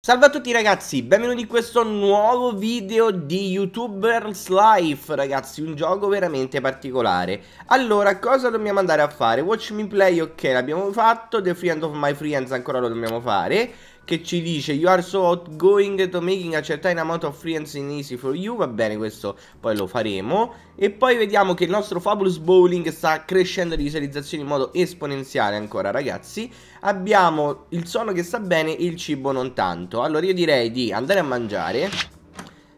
Salve a tutti ragazzi, benvenuti in questo nuovo video di YouTuber's Life ragazzi, un gioco veramente particolare Allora, cosa dobbiamo andare a fare? Watch me play, ok, l'abbiamo fatto, The Friend of My Friends ancora lo dobbiamo fare che ci dice You are so outgoing to making a certain amount of free and easy for you Va bene questo poi lo faremo E poi vediamo che il nostro Fabulous Bowling sta crescendo di visualizzazione in modo esponenziale ancora ragazzi Abbiamo il sonno che sta bene e il cibo non tanto Allora io direi di andare a mangiare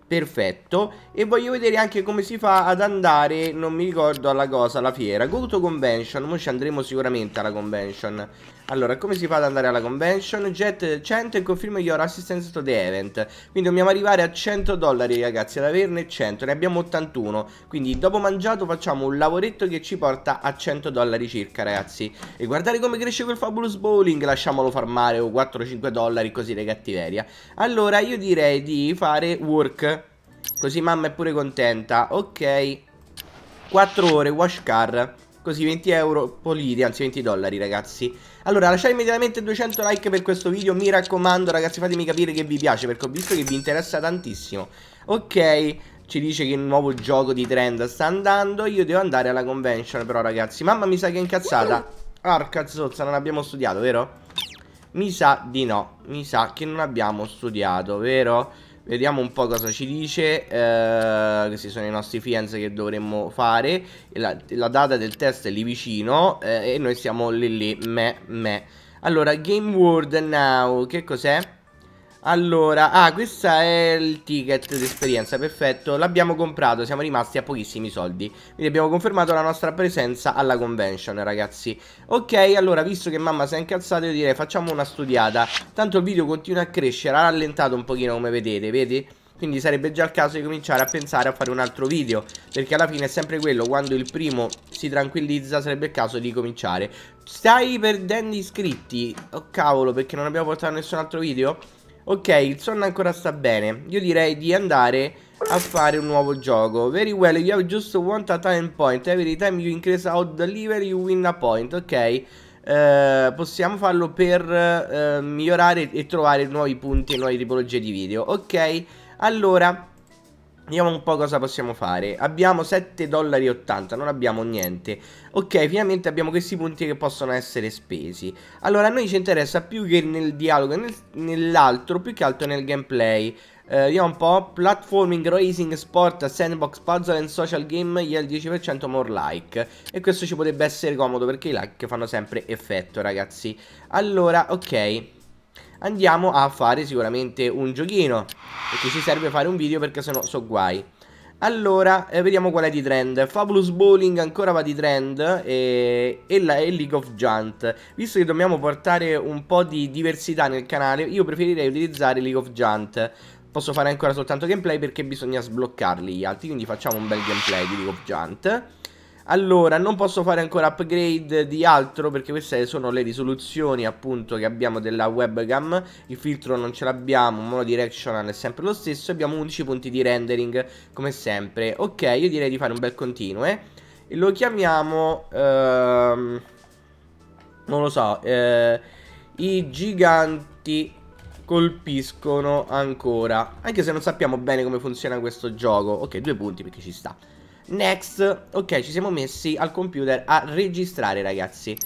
Perfetto E voglio vedere anche come si fa ad andare Non mi ricordo alla cosa, alla fiera Go to convention, noi ci andremo sicuramente alla convention allora, come si fa ad andare alla convention? Jet 100 e confirmo your assistance to the event. Quindi dobbiamo arrivare a 100 dollari, ragazzi, ad averne 100. Ne abbiamo 81. Quindi dopo mangiato facciamo un lavoretto che ci porta a 100 dollari circa, ragazzi. E guardate come cresce quel Fabulous Bowling. Lasciamolo farmare o 4-5 dollari così le cattiveria. Allora, io direi di fare work. Così mamma è pure contenta. Ok. 4 ore, wash car. Così 20 euro politi, anzi 20 dollari ragazzi Allora lasciate immediatamente 200 like per questo video Mi raccomando ragazzi fatemi capire che vi piace Perché ho visto che vi interessa tantissimo Ok ci dice che il nuovo gioco di trend sta andando Io devo andare alla convention però ragazzi Mamma mi sa che è incazzata Arca zozza non abbiamo studiato vero? Mi sa di no Mi sa che non abbiamo studiato vero? Vediamo un po' cosa ci dice eh, Questi sono i nostri fianze che dovremmo fare la, la, data del test è lì vicino eh, E noi siamo lì lì, me, me Allora, Game World Now Che cos'è? Allora, ah, questo è il ticket d'esperienza, perfetto, l'abbiamo comprato, siamo rimasti a pochissimi soldi Quindi abbiamo confermato la nostra presenza alla convention, ragazzi Ok, allora, visto che mamma si è incazzata, io direi facciamo una studiata Tanto il video continua a crescere, ha rallentato un pochino come vedete, vedi? Quindi sarebbe già il caso di cominciare a pensare a fare un altro video Perché alla fine è sempre quello Quando il primo si tranquillizza sarebbe il caso di cominciare Stai perdendo iscritti? Oh cavolo perché non abbiamo portato nessun altro video? Ok, il sonno ancora sta bene. Io direi di andare a fare un nuovo gioco. Very well, you have just a time point. Every time you increase out delivery, you win a point. Ok. Uh, possiamo farlo per uh, migliorare e trovare nuovi punti e nuove tipologie di video. Ok, allora Vediamo un po' cosa possiamo fare. Abbiamo 7,80 dollari, non abbiamo niente. Ok, finalmente abbiamo questi punti che possono essere spesi. Allora, a noi ci interessa più che nel dialogo, nel, nell'altro, più che altro nel gameplay. Eh, vediamo un po'. Platforming, racing, sport, sandbox, puzzle and social game, gli 10% more like. E questo ci potrebbe essere comodo perché i like fanno sempre effetto, ragazzi. Allora, ok andiamo a fare sicuramente un giochino Perché ci serve fare un video perché sennò so guai allora, eh, vediamo qual è di trend. Fabulous Bowling ancora va di trend e, e, la, e League of Giant. Visto che dobbiamo portare un po' di diversità nel canale, io preferirei utilizzare League of Giant. Posso fare ancora soltanto gameplay perché bisogna sbloccarli gli altri, quindi facciamo un bel gameplay di League of Giant. Allora, non posso fare ancora upgrade di altro perché queste sono le risoluzioni appunto che abbiamo della webcam. Il filtro non ce l'abbiamo, mono directional è sempre lo stesso. Abbiamo 11 punti di rendering come sempre. Ok, io direi di fare un bel continuo, eh. E lo chiamiamo... Ehm, non lo so. Eh, I giganti colpiscono ancora. Anche se non sappiamo bene come funziona questo gioco. Ok, due punti perché ci sta. Next, ok ci siamo messi al computer a registrare ragazzi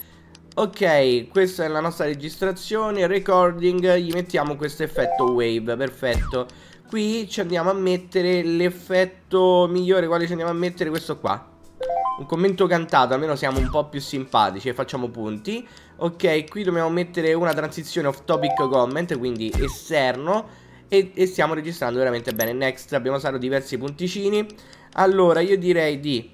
Ok, questa è la nostra registrazione, recording, gli mettiamo questo effetto wave, perfetto Qui ci andiamo a mettere l'effetto migliore, quale ci andiamo a mettere? Questo qua un commento cantato, almeno siamo un po' più simpatici e facciamo punti. Ok, qui dobbiamo mettere una transizione off topic comment, quindi esterno. E, e stiamo registrando veramente bene. Next, abbiamo usato diversi punticini. Allora io direi di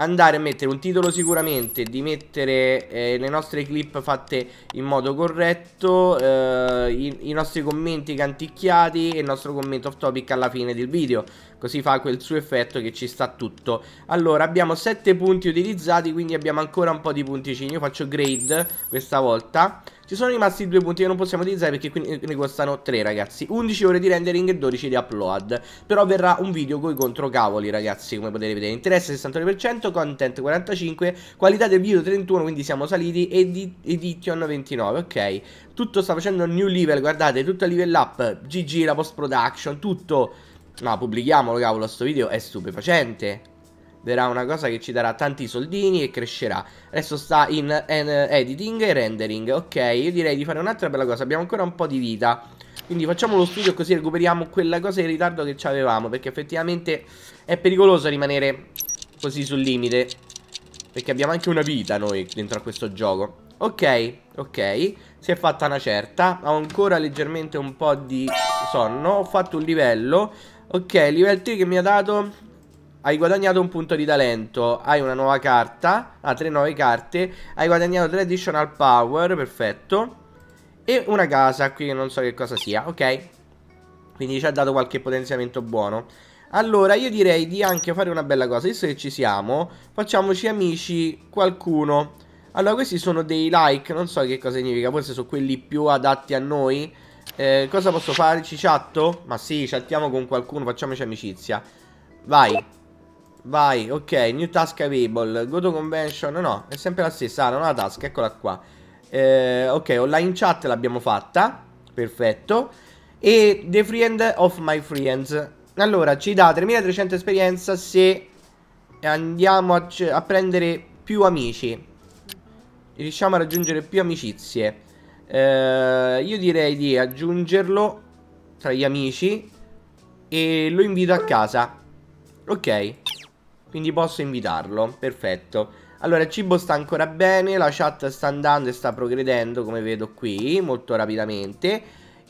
andare a mettere un titolo sicuramente Di mettere eh, le nostre clip fatte in modo corretto eh, i, i, nostri commenti canticchiati e il nostro commento off topic alla fine del video Così fa quel suo effetto che ci sta tutto Allora abbiamo 7 punti utilizzati quindi abbiamo ancora un po' di punticini Io faccio grade questa volta ci sono rimasti due punti che non possiamo utilizzare perché qui ne costano tre ragazzi 11 ore di rendering e 12 di upload Però verrà un video con i controcavoli ragazzi come potete vedere Interesse 69%, content 45% Qualità del video 31 quindi siamo saliti Edition 29 ok Tutto sta facendo new level guardate tutto a level up GG la post production tutto Ma no, pubblichiamolo cavolo sto video è stupefacente verrà una cosa che ci darà tanti soldini e crescerà. Adesso sta in, in editing e rendering. Ok, io direi di fare un'altra bella cosa. Abbiamo ancora un po' di vita. Quindi facciamo lo studio così recuperiamo quella cosa in ritardo che avevamo. Perché effettivamente è pericoloso rimanere così sul limite. Perché abbiamo anche una vita noi dentro a questo gioco. Ok, ok. Si è fatta una certa. Ho ancora leggermente un po' di sonno. Ho fatto un livello. Ok, livello 3 che mi ha dato hai guadagnato un punto di talento, hai una nuova carta, ah, tre nuove carte, hai guadagnato tre additional power, perfetto, e una casa qui non so che cosa sia, ok? Quindi ci ha dato qualche potenziamento buono. Allora, io direi di anche fare una bella cosa, visto che ci siamo, facciamoci amici qualcuno. Allora, questi sono dei like, non so che cosa significa, forse sono quelli più adatti a noi. Eh, cosa posso fare? Ci chatto? Ma sì, chattiamo con qualcuno, facciamoci amicizia. Vai. Vai, ok, new task available, go to convention, no, no, è sempre la stessa, ah, non la task, eccola qua eh, Ok, online chat l'abbiamo fatta, perfetto E the friend of my friends Allora, ci dà 3300 esperienza se andiamo a, a prendere più amici Riusciamo a raggiungere più amicizie eh, Io direi di aggiungerlo tra gli amici E lo invito a casa Ok quindi posso invitarlo, perfetto. Allora, il cibo sta ancora bene, la chat sta andando e sta progredendo, come vedo qui, molto rapidamente.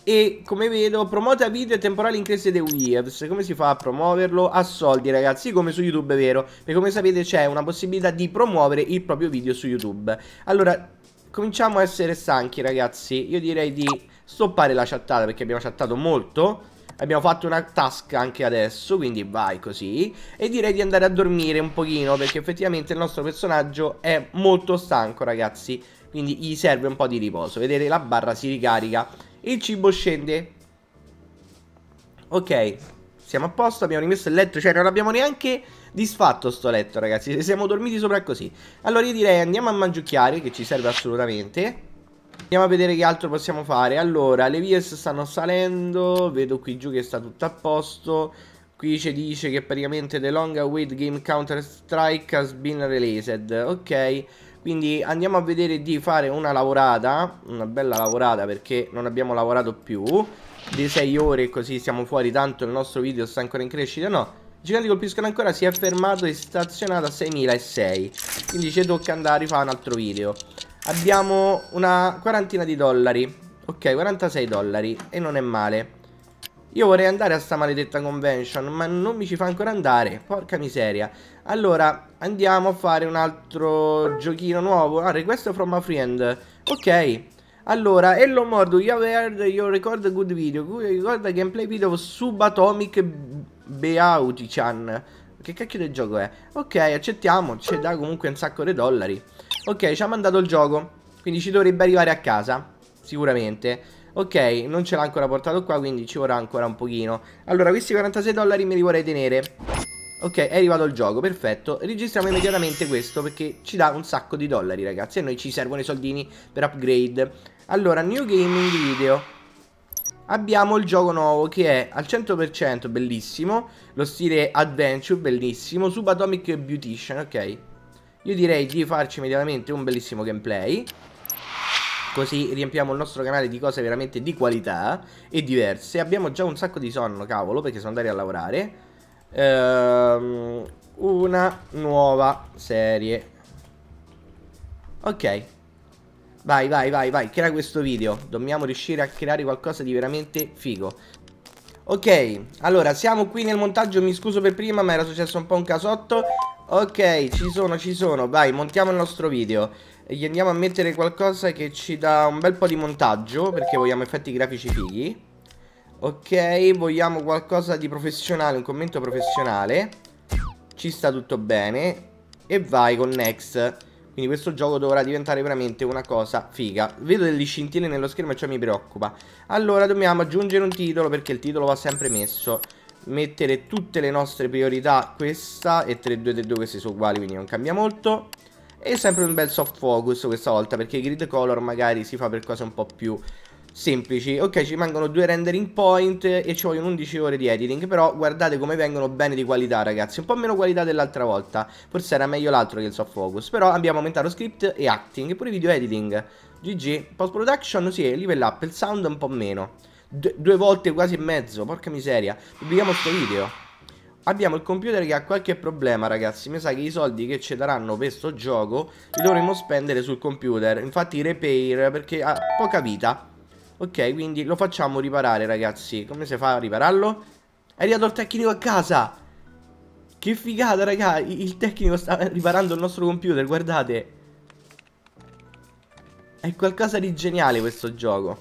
E come vedo, promuove video e temporali in crisi dei Weaves. Come si fa a promuoverlo? A soldi, ragazzi, come su YouTube, vero? Perché come sapete c'è una possibilità di promuovere il proprio video su YouTube. Allora, cominciamo a essere stanchi, ragazzi. Io direi di stoppare la chattata perché abbiamo chattato molto. Abbiamo fatto una task anche adesso, quindi vai così. E direi di andare a dormire un pochino, perché effettivamente il nostro personaggio è molto stanco, ragazzi. Quindi gli serve un po' di riposo. Vedete, la barra si ricarica. Il cibo scende. Ok, siamo a posto, abbiamo rimesso il letto, cioè non abbiamo neanche disfatto sto letto, ragazzi. Siamo dormiti sopra così. Allora io direi andiamo a mangiucchiare, che ci serve assolutamente. Andiamo a vedere che altro possiamo fare. Allora, le vie stanno salendo. Vedo qui giù che sta tutto a posto. Qui ci dice che praticamente The Long Await Game Counter Strike has been released. Ok. Quindi andiamo a vedere di fare una lavorata. Una bella lavorata perché non abbiamo lavorato più. Di 6 ore così siamo fuori. Tanto il nostro video sta ancora in crescita. No. I giganti colpiscono ancora. Si è fermato e stazionato a 6006. Quindi ci tocca andare a rifare un altro video. Abbiamo una quarantina di dollari Ok, 46 dollari E non è male Io vorrei andare a sta maledetta convention Ma non mi ci fa ancora andare Porca miseria Allora, andiamo a fare un altro giochino nuovo Ah, request from a friend Ok allora, hello Mordu, you have heard your record good video Ricorda gameplay video Subatomic Beauty-chan che cacchio del gioco è? Ok, accettiamo, ci dà comunque un sacco di dollari. Ok, ci ha mandato il gioco, quindi ci dovrebbe arrivare a casa, sicuramente. Ok, non ce l'ha ancora portato qua, quindi ci vorrà ancora un pochino. Allora, questi 46 dollari me li vorrei tenere. Ok, è arrivato il gioco, perfetto. Registriamo immediatamente questo perché ci dà un sacco di dollari, ragazzi. E noi ci servono i soldini per upgrade. Allora, new gaming video abbiamo il gioco nuovo che è al 100% bellissimo, lo stile adventure bellissimo, Subatomic Beautician, ok? Io direi di farci immediatamente un bellissimo gameplay. Così riempiamo il nostro canale di cose veramente di qualità e diverse. Abbiamo già un sacco di sonno, cavolo, perché sono andati a lavorare. Ehm, una nuova serie. Ok, Vai, vai, vai, vai, crea questo video. Dobbiamo riuscire a creare qualcosa di veramente figo. Ok, allora, siamo qui nel montaggio, mi scuso per prima, ma era successo un po' un casotto. Ok, ci sono, ci sono, vai, montiamo il nostro video. E gli andiamo a mettere qualcosa che ci dà un bel po' di montaggio, perché vogliamo effetti grafici fighi. Ok, vogliamo qualcosa di professionale, un commento professionale. Ci sta tutto bene. E vai con next. Quindi questo gioco dovrà diventare veramente una cosa figa. Vedo degli scintille nello schermo e ciò mi preoccupa. Allora dobbiamo aggiungere un titolo perché il titolo va sempre messo. Mettere tutte le nostre priorità, questa e 3-2-3-2 questi sono uguali quindi non cambia molto. E sempre un bel soft focus questa volta perché il grid color magari si fa per cose un po' più semplici. Ok, ci mancano due rendering point e ci vogliono 11 ore di editing, però guardate come vengono bene di qualità, ragazzi. Un po' meno qualità dell'altra volta, forse era meglio l'altro che il soft focus, però abbiamo aumentato script e acting, e pure video editing. GG, post production sì, livello up, il sound un po' meno. D due volte quasi e mezzo, porca miseria. Pubblichiamo questo video. Abbiamo il computer che ha qualche problema ragazzi Mi sa che i soldi che ci daranno per sto gioco Li dovremmo spendere sul computer Infatti repair perché ha poca vita Ok, quindi lo facciamo riparare, ragazzi. Come si fa a ripararlo? È arrivato il tecnico a casa! Che figata, raga! Il tecnico sta riparando il nostro computer, guardate! È qualcosa di geniale questo gioco.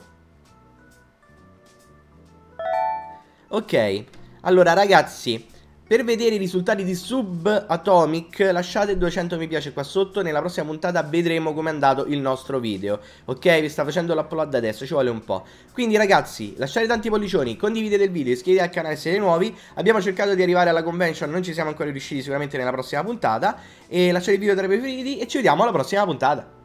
Ok, allora ragazzi... Per vedere i risultati di Subatomic lasciate 200 mi piace qua sotto, nella prossima puntata vedremo come è andato il nostro video, ok? Vi sta facendo l'upload adesso, ci vuole un po'. Quindi ragazzi, lasciate tanti pollicioni, condividete il video, iscrivetevi al canale se siete nuovi, abbiamo cercato di arrivare alla convention, non ci siamo ancora riusciti sicuramente nella prossima puntata, e lasciate il video tra i preferiti e ci vediamo alla prossima puntata.